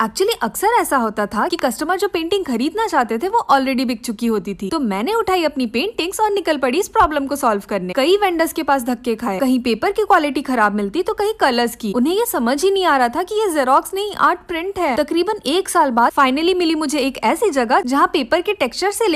actually अक्सर ऐसा होता था कि कस्टमर जो पेंटिंग खरीदना चाहते थे वो ऑलरेडी बिक चुकी होती थी तो मैंने उठाई अपनी पेंटिंग्स और निकल पड़ी इस प्रॉब्लम को सॉल्व करने कई वेंडर्स के पास धक्के खाए कहीं पेपर की क्वालिटी खराब मिलती तो कहीं कलर्स की उन्हें ये समझ ही नहीं आ रहा था की ये जेरोक्स नहीं आर्ट प्रिंट है तकरीबन एक साल बाद फाइनली मिली मुझे एक ऐसी जगह जहाँ पेपर के टेक्सचर से